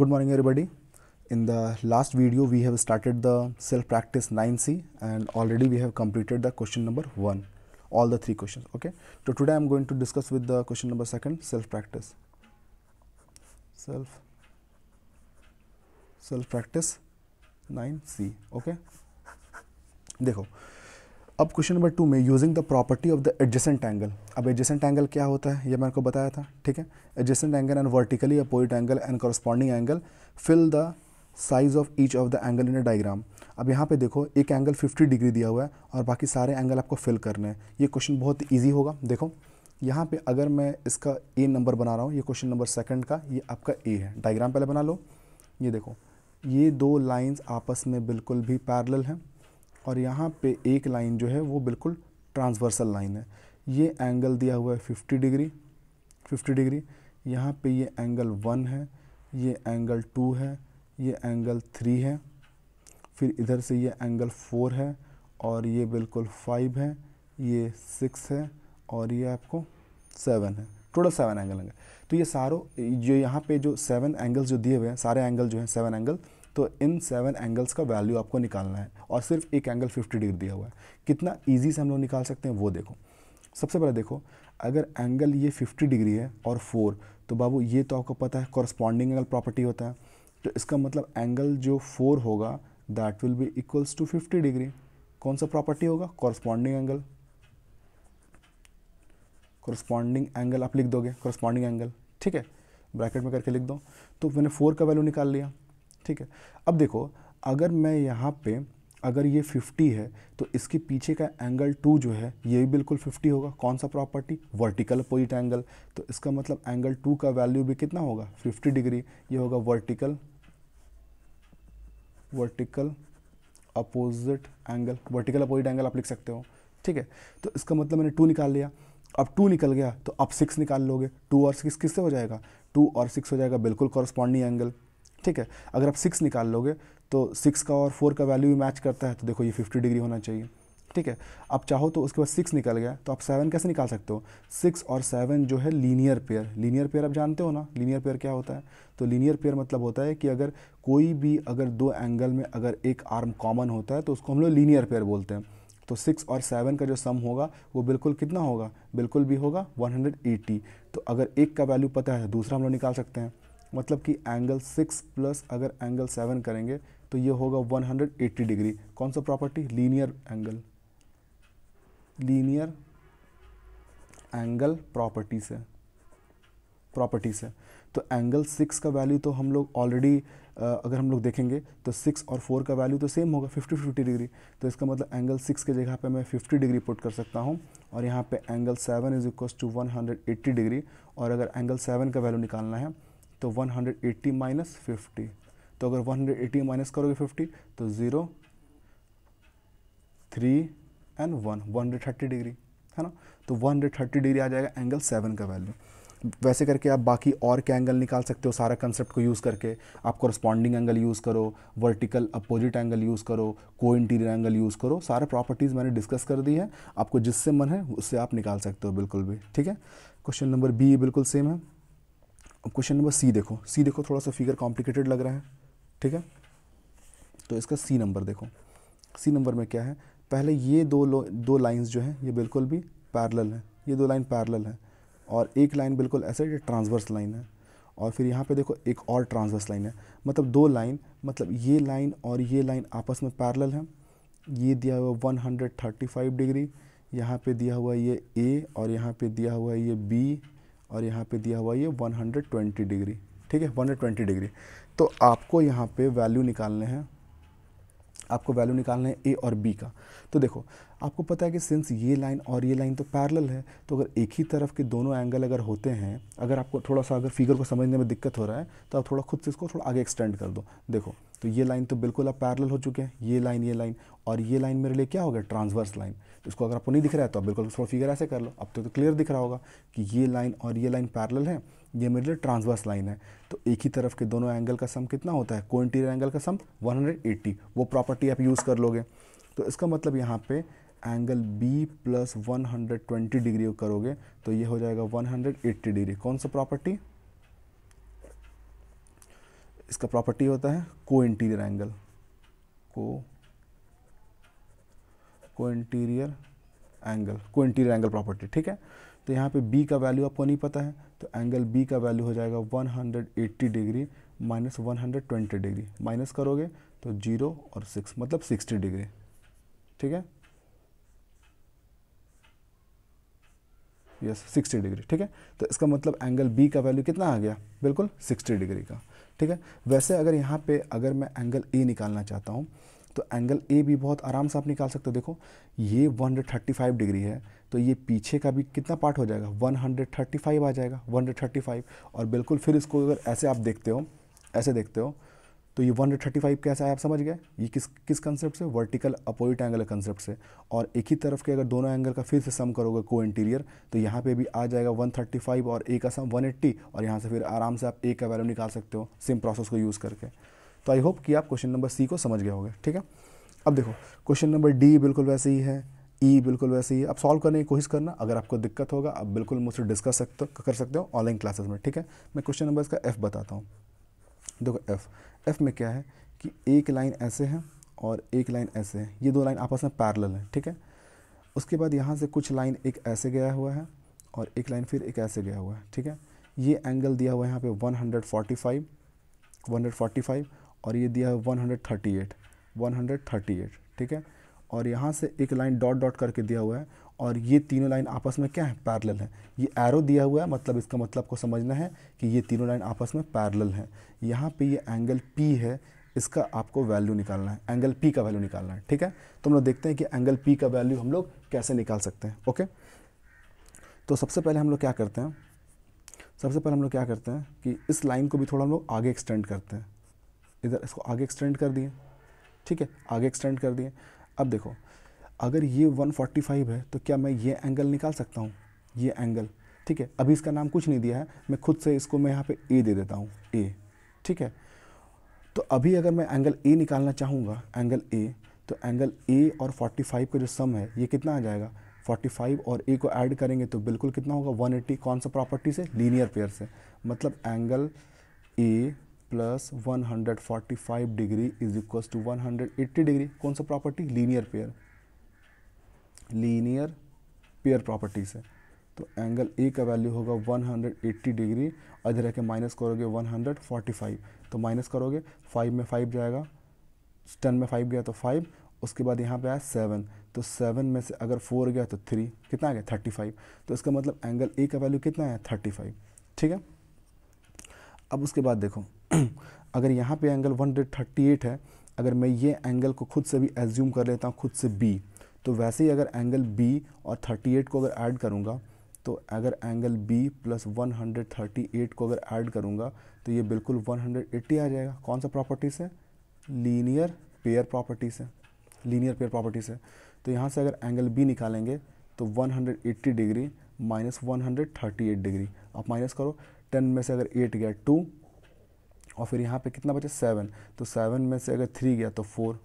Good morning everybody. In the last video we have started the self-practice 9C and already we have completed the question number 1, all the three questions. Okay. So today I am going to discuss with the question number 2nd self-practice. Self self-practice 9C. Okay. देखो अब question number two में using the property of the adjacent angle अब adjacent angle क्या होता है ये मैंने आपको बताया था ठीक है adjacent angle and vertically opposite angle and corresponding angle fill the size of each of the angle in a diagram अब यहाँ पे देखो एक एंगल 50 डिग्री दिया हुआ है और बाकी सारे एंगल आपको फिल करने हैं ये क्वेश्चन बहुत ईजी होगा देखो यहाँ पे अगर मैं इसका ए नंबर बना रहा हूँ ये क्वेश्चन नंबर सेकंड का ये आपका ए है डायग्राम पहले बना लो ये देखो ये दो लाइंस आपस में बिल्कुल भी पैरल हैं और यहाँ पे एक लाइन जो है वो बिल्कुल ट्रांसवर्सल लाइन है ये एंगल दिया हुआ है फिफ्टी डिग्री फिफ्टी डिग्री यहाँ पे ये एंगल वन है ये एंगल टू है ये एंगल थ्री है फिर इधर से ये एंगल फोर है और ये बिल्कुल फाइव है ये सिक्स है और ये आपको सेवन है टोटल सेवन एंगल होंगे तो ये सारों जो यहाँ पे जो सेवन एंगल्स जो दिए हुए हैं सारे एंगल जो हैं सेवन एंगल तो इन सेवन एंगल्स का वैल्यू आपको निकालना है और सिर्फ एक एंगल फिफ्टी डिग्री दिया हुआ है कितना ईजी से हम लोग निकाल सकते हैं वो देखो सबसे पहले देखो अगर एंगल ये फिफ्टी डिग्री है और फोर तो बाबू ये तो आपको पता है कॉरस्पॉन्डिंग एंगल प्रॉपर्टी होता है तो इसका मतलब एंगल जो फोर होगा that will be equals to fifty degree कौन सा प्रॉपर्टी होगा कॉरस्पॉन्डिंग एंगल कॉरस्पॉन्डिंग एंगल आप लिख दोगे कॉरस्पॉन्डिंग एंगल ठीक है ब्रैकेट में करके लिख दो तो मैंने फोर का वैल्यू निकाल लिया ठीक है अब देखो अगर मैं यहाँ पे अगर ये 50 है तो इसके पीछे का एंगल टू जो है ये भी बिल्कुल 50 होगा कौन सा प्रॉपर्टी वर्टिकल अपोजिट एंगल तो इसका मतलब एंगल टू का वैल्यू भी कितना होगा 50 डिग्री ये होगा vertical vertical opposite angle vertical opposite angle आप लिख सकते हो ठीक है तो इसका मतलब मैंने टू निकाल लिया अब टू निकल गया तो आप सिक्स निकाल लोगे टू और सिक्स किससे हो जाएगा टू और सिक्स हो जाएगा बिल्कुल कॉरस्पॉन्डिंग एंगल ठीक है अगर आप सिक्स निकाल लोगे तो सिक्स का और फोर का वैल्यू भी मैच करता है तो देखो ये फिफ्टी डिग्री होना चाहिए ठीक है आप चाहो तो उसके बाद सिक्स निकल गया तो आप सेवन कैसे निकाल सकते हो सिक्स और सेवन जो है लीनियर पेयर लीनियर पेयर आप जानते हो ना लीनियर पेयर क्या होता है तो लीनियर पेयर मतलब होता है कि अगर कोई भी अगर दो एंगल में अगर एक आर्म कॉमन होता है तो उसको हम लोग लीनियर पेयर बोलते हैं तो सिक्स और सेवन का जो सम होगा वो बिल्कुल कितना होगा बिल्कुल भी होगा 180 तो अगर एक का वैल्यू पता है तो दूसरा हम लोग निकाल सकते हैं मतलब कि एंगल सिक्स प्लस अगर एंगल सेवन करेंगे तो ये होगा 180 डिग्री कौन सा property linear angle linear angle property से प्रॉपर्टी से तो एंगल सिक्स का वैल्यू तो हम लोग ऑलरेडी अगर हम लोग देखेंगे तो सिक्स और फोर का वैल्यू तो सेम होगा फिफ्टी फिफ्टी डिग्री तो इसका मतलब एंगल सिक्स के जगह पे मैं फिफ्टी डिग्री पुट कर सकता हूँ और यहाँ पे angle seven is equal to one hundred eighty degree और अगर एंगल सेवन का वैल्यू निकालना है तो 180 माइनस फिफ्टी तो अगर 180 माइनस करोगे 50 तो zero three and one one thirty degree है ना तो वन हंड्रेड थर्टी डिग्री आ जाएगा एंगल सेवन का वैल्यू वैसे करके आप बाकी और क्या एंगल निकाल सकते हो सारा कंसेप्ट को यूज़ करके आप कॉरस्पॉन्डिंग एंगल यूज़ करो वर्टिकल अपोजिट एंगल यूज़ करो को इंटीरियर एंगल यूज़ करो सारे प्रॉपर्टीज़ मैंने डिस्कस कर दी है आपको जिससे मन है उससे आप निकाल सकते हो बिल्कुल भी ठीक है क्वेश्चन नंबर बी बिल्कुल सेम है अब क्वेश्चन नंबर सी देखो सी देखो थोड़ा सा फिगर कॉम्प्लिकेटेड लग रहा है ठीक है तो इसका सी नंबर देखो सी नंबर में क्या है पहले ये दो दो लाइंस जो हैं ये बिल्कुल भी पैरल हैं ये दो लाइन पैरल हैं और एक लाइन बिल्कुल ऐसे ये ट्रांसवर्स लाइन है और फिर यहाँ पे देखो एक और ट्रांसवर्स लाइन है मतलब दो लाइन मतलब ये लाइन और ये लाइन आपस में पैरल हैं ये दिया हुआ फाइव डिग्री यहाँ पर दिया हुआ ये ए और यहाँ पर दिया हुआ ये बी और यहाँ पे दिया हुआ ये 120 डिग्री ठीक है 120 डिग्री तो आपको यहाँ पे वैल्यू निकालने हैं आपको वैल्यू निकालने हैं ए और बी का तो देखो आपको पता है कि सिंस ये लाइन और ये लाइन तो पैरल है तो अगर एक ही तरफ के दोनों एंगल अगर होते हैं अगर आपको थोड़ा सा अगर फिगर को समझने में दिक्कत हो रहा है तो आप थोड़ा खुद से इसको थोड़ा आगे एक्सटेंड कर दो देखो तो ये लाइन तो बिल्कुल अब पैरल हो चुके हैं ये लाइन ये लाइन और ये लाइन मेरे लिए क्या हो गया ट्रांसवर्स लाइन तो इसको अगर आपको नहीं दिख रहा है तो आप बिल्कुल थोड़ा फिगर ऐसे कर लो अब तो, क्लियर दिख रहा होगा कि ये लाइन और ये लाइन पैरल है ये मेरे लिए ट्रांसवर्स लाइन है तो एक ही तरफ के दोनों एंगल का सम कितना होता है को एंगल का सम 180 वो प्रॉपर्टी आप यूज़ कर लोगे तो इसका मतलब यहाँ पे angle B plus one hundred twenty degree करोगे तो ये हो जाएगा वन हंड्रेड एट्टी डिग्री कौन सा प्रॉपर्टी इसका प्रॉपर्टी होता है को इंटीरियर एंगल को को इंटीरियर एंगल को इंटीरियर एंगल प्रॉपर्टी ठीक है तो यहाँ पे b का वैल्यू आपको नहीं पता है तो एंगल b का वैल्यू हो जाएगा 180 degree minus one degree minus करोगे तो जीरो और सिक्स मतलब सिक्सटी डिग्री ठीक है यस सिक्सटी डिग्री ठीक है तो इसका मतलब एंगल बी का वैल्यू कितना आ गया बिल्कुल सिक्सटी डिग्री का ठीक है वैसे अगर यहाँ पर अगर मैं एंगल ए निकालना चाहता हूँ तो एंगल ए भी बहुत आराम से आप निकाल सकते हो देखो ये वन डिग्री है तो ये पीछे का भी कितना पार्ट हो जाएगा 135 आ जाएगा 135 और बिल्कुल फिर इसको अगर ऐसे आप देखते हो ऐसे देखते हो तो ये 135 कैसा है आप समझ गए ये किस किस कंसेप्ट से वर्टिकल अपोजिट एंगल कंसेप्ट से और एक ही तरफ के अगर दोनों एंगल का फिर से सम करोगे को इंटीरियर तो यहाँ पे भी आ जाएगा 135 और ए का सम 180 और यहाँ से फिर आराम से आप ए का वैल्यू निकाल सकते हो सेम प्रोसेस को यूज़ करके तो आई होप कि आप क्वेश्चन नंबर सी को समझ गए होंगे ठीक है अब देखो क्वेश्चन नंबर डी बिल्कुल वैसे ही है ई e बिल्कुल वैसे ही है अब सॉल्व करने की कोशिश करना अगर आपको दिक्कत होगा आप बिल्कुल मुझसे डिस्कस सकते कर सकते हो ऑनलाइन क्लासेस में ठीक है मैं क्वेश्चन नंबर इसका एफ बताता हूँ देखो एफ एफ में क्या है कि एक लाइन ऐसे है और एक लाइन ऐसे है ये दो लाइन आपस में पैरल है ठीक है उसके बाद यहाँ से कुछ लाइन एक ऐसे गया हुआ है और एक लाइन फिर एक ऐसे गया हुआ है ठीक है ये एंगल दिया हुआ है यहाँ पे 145 145 और ये दिया है 138 138 ठीक है और यहाँ से एक लाइन डॉट डॉट करके दिया हुआ है और ये तीनों लाइन आपस में क्या है पैरेलल है ये एरो दिया हुआ है मतलब इसका मतलब को समझना है कि ये तीनों लाइन आपस में पैरेलल है यहाँ पे ये एंगल पी है इसका आपको वैल्यू निकालना है एंगल पी का वैल्यू निकालना है ठीक है तो हम लोग देखते हैं कि एंगल पी का वैल्यू हम लोग कैसे निकाल सकते हैं ओके तो सबसे पहले हम लोग क्या करते हैं सबसे पहले हम लोग क्या करते हैं कि इस लाइन को भी थोड़ा हम लोग आगे एक्सटेंड करते हैं इधर इसको आगे एक्सटेंड कर दिए ठीक है आगे एक्सटेंड कर दिए अब देखो अगर ये 145 है तो क्या मैं ये एंगल निकाल सकता हूँ ये एंगल ठीक है अभी इसका नाम कुछ नहीं दिया है मैं खुद से इसको मैं यहाँ पे ए दे देता हूँ ए ठीक है तो अभी अगर मैं एंगल ए निकालना चाहूँगा एंगल ए तो एंगल ए और 45 का जो सम है ये कितना आ जाएगा 45 और ए को ऐड करेंगे तो बिल्कुल कितना होगा 180 कौन सा प्रॉपर्टी से लीनियर पेयर से मतलब angle A plus one degree is equal to one degree कौन सा property linear pair linear pair property से तो एंगल ए का वैल्यू होगा 180 डिग्री अधर के माइनस करोगे 145 तो माइनस करोगे फाइव में फाइव जाएगा टेन में फाइव गया तो फाइव उसके बाद यहाँ पे आया सेवन तो सेवन में से अगर फोर गया तो थ्री कितना आ गया थर्टी फाइव तो इसका मतलब एंगल ए का वैल्यू कितना है थर्टी फाइव ठीक है अब उसके बाद देखो अगर यहाँ पे एंगल 138 है अगर मैं ये एंगल को खुद से भी एज्यूम कर लेता हूँ खुद से बी तो वैसे ही अगर एंगल बी और 38 को अगर ऐड करूँगा तो अगर एंगल बी प्लस 138 को अगर ऐड करूँगा तो ये बिल्कुल 180 आ जाएगा कौन सा प्रॉपर्टीज़ है लीनियर पेयर प्रॉपर्टीज़ है लीनियर पेयर प्रॉपर्टीज़ है तो यहाँ से अगर एंगल बी निकालेंगे तो 180 डिग्री माइनस वन डिग्री आप माइनस करो टेन में से अगर एट गया टू और फिर यहाँ पे कितना बचा सेवन तो सेवन में से अगर थ्री गया तो फोर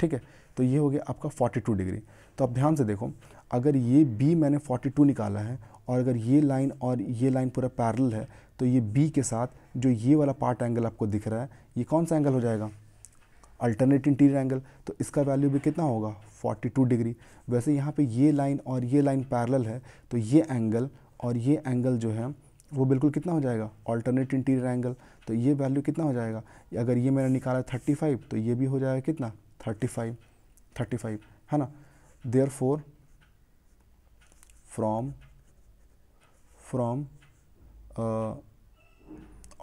ठीक है तो ये हो गया आपका 42 डिग्री तो आप ध्यान से देखो अगर ये बी मैंने 42 निकाला है और अगर ये लाइन और ये लाइन पूरा पैरल है तो ये बी के साथ जो ये वाला पार्ट एंगल आपको दिख रहा है ये कौन सा एंगल हो जाएगा अल्टरनेट इंटीरियर एंगल तो इसका वैल्यू भी कितना होगा 42 डिग्री वैसे यहाँ पे ये लाइन और ये लाइन पैरल है तो ये एंगल और ये एंगल जो है वो बिल्कुल कितना हो जाएगा ऑल्टरनेट इंटीरियर एंगल तो ये वैल्यू कितना हो जाएगा अगर ये मैंने निकाला 35 तो ये भी हो जाएगा कितना 35 थर्टी फाइव है ना there four from from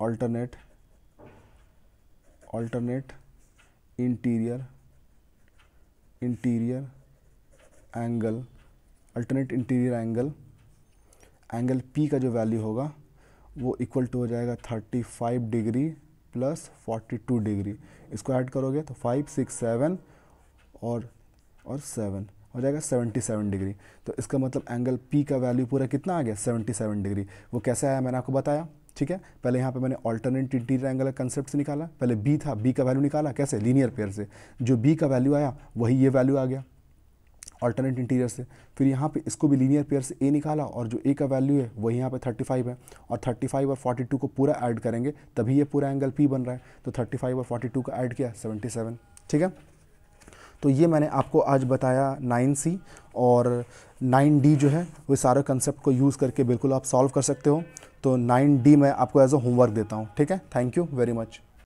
alternate alternate interior interior angle alternate interior angle angle P का जो वैल्यू होगा वो इक्वल टू हो जाएगा 35 डिग्री प्लस 42 डिग्री इसको ऐड करोगे तो फाइव सिक्स सेवन और और सेवन हो जाएगा सेवेंटी सेवन डिग्री तो इसका मतलब एंगल पी का वैल्यू पूरा कितना आ गया सेवन डिग्री वो कैसे आया मैंने आपको बताया ठीक है पहले यहाँ पे मैंने ऑल्टरनेट इंटीरियर एंगल का कंसेप्ट से निकाला पहले बी था बी का वैल्यू निकाला कैसे लीनियर पेयर से जो बी का वैल्यू आया वही ये वैल्यू आ गया ऑल्टरनेट इंटीरियर से फिर यहाँ पे इसको भी लीनियर पेयर से ए निकाला और जो ए का वैल्यू है वही यहाँ पे 35 है और 35 और 42 को पूरा ऐड करेंगे तभी ये पूरा एंगल पी बन रहा है तो 35 और 42 का ऐड किया 77 ठीक है तो ये मैंने आपको आज बताया नाइन सी और नाइन डी जो है वो सारे कंसेप्ट को यूज़ करके बिल्कुल आप सॉल्व कर सकते हो तो नाइन डी मैं आपको एज अ होमवर्क देता हूँ ठीक है थैंक यू वेरी मच